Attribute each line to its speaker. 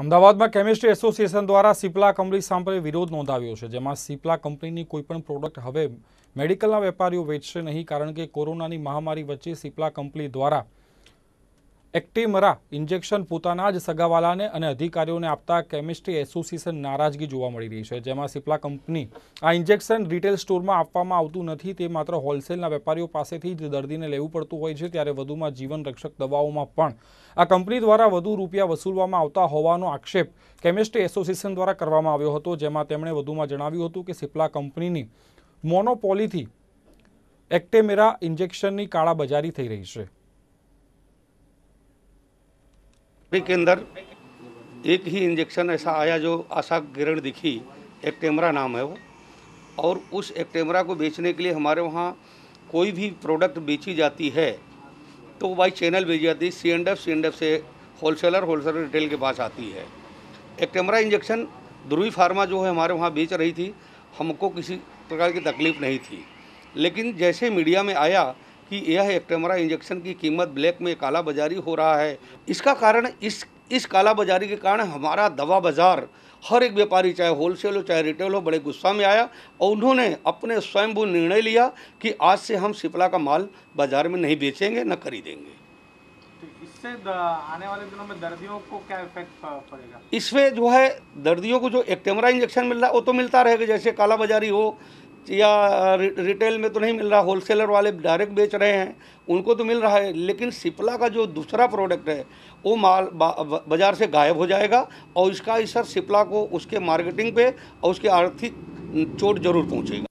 Speaker 1: અમદાવાદમાં chemistry association દ્વારા Cipla company સામે વિરોધ નોંધાવ્યો છે જેમાં સિપ્લા કંપનીની કોઈપણ પ્રોડક્ટ હવે મેડિકલના વેપારીઓ વેચશે નહીં કારણ કે કોરોનાની મહામારી વચ્ચે સિપ્લા કંપની દ્વારા એક્ટિમરા ઇન્જેક્શન પોતાના જ સગાવાલાને અને અધિકારીઓને આપતા કેમિસ્ટ્રી એસોસિએશન નારાજગી જોવા મળી રહી છે જેમાં સિપ્લા કંપની આ ઇન્જેક્શન રિટેલ સ્ટોરમાં આપવામાં આવતું નથી તે માત્ર હોલસેલના વેપારીઓ પાસેથી જ દર્દીને લેવું પડતું હોય છે ત્યારે વધુમાં જીવનરક્ષક દવાઓમાં પણ આ કંપની દ્વારા વધુ રૂપિયા વસૂલવામાં આવતા હોવાનો આક્ષેપ કેમિસ્ટ્રી એસોસિએશન દ્વારા કરવામાં આવ્યો હતો જેમાં તેમણે વધુમાં જણાવ્યું હતું કે સિપ્લા કંપનીની મોનોપોલીથી એક્ટેમેરા ઇન્જેક્શનની કાળાબજારી થઈ રહી છે के अंदर
Speaker 2: एक ही इंजेक्शन ऐसा आया जो आशा किरण दिखी एक्टेमरा नाम है वो और उस एक्टेमरा को बेचने के लिए हमारे वहाँ कोई भी प्रोडक्ट बेची जाती है तो वाई बाई चैनल बेची जाती है C and F C and F से होलसेलर होलसेलर रिटेल के पास आती है एक्टेमरा इंजेक्शन ध्रुवी फार्मा जो है हमारे वहाँ बेच रही थी हमको किसी प्रकार की तकलीफ़ नहीं थी लेकिन जैसे मीडिया में आया कि यह एक्टेमरा इंजेक्शन की कीमत ब्लैक में काला बाजारी हो रहा है इसका कारण इस इस काला बाजारी के कारण हमारा दवा बाज़ार हर एक व्यापारी चाहे होलसेल हो चाहे रिटेल हो बड़े गुस्सा में आया और उन्होंने अपने स्वयंभू निर्णय लिया कि आज से हम सिपला का माल बाज़ार में नहीं बेचेंगे न खरीदेंगे तो इससे आने वाले दिनों में दर्दियों को क्या इफेक्ट पड़ेगा इसमें जो है दर्दियों को जो एक्टेमरा इंजेक्शन मिल रहा है वो तो मिलता रहेगा जैसे काला बाजारी हो या रिटेल में तो नहीं मिल रहा होलसेलर वाले डायरेक्ट बेच रहे हैं उनको तो मिल रहा है लेकिन सिपला का जो दूसरा प्रोडक्ट है वो माल बाज़ार से गायब हो जाएगा और इसका असर सिपला को उसके मार्केटिंग पे और उसके आर्थिक चोट जरूर पहुँचेगा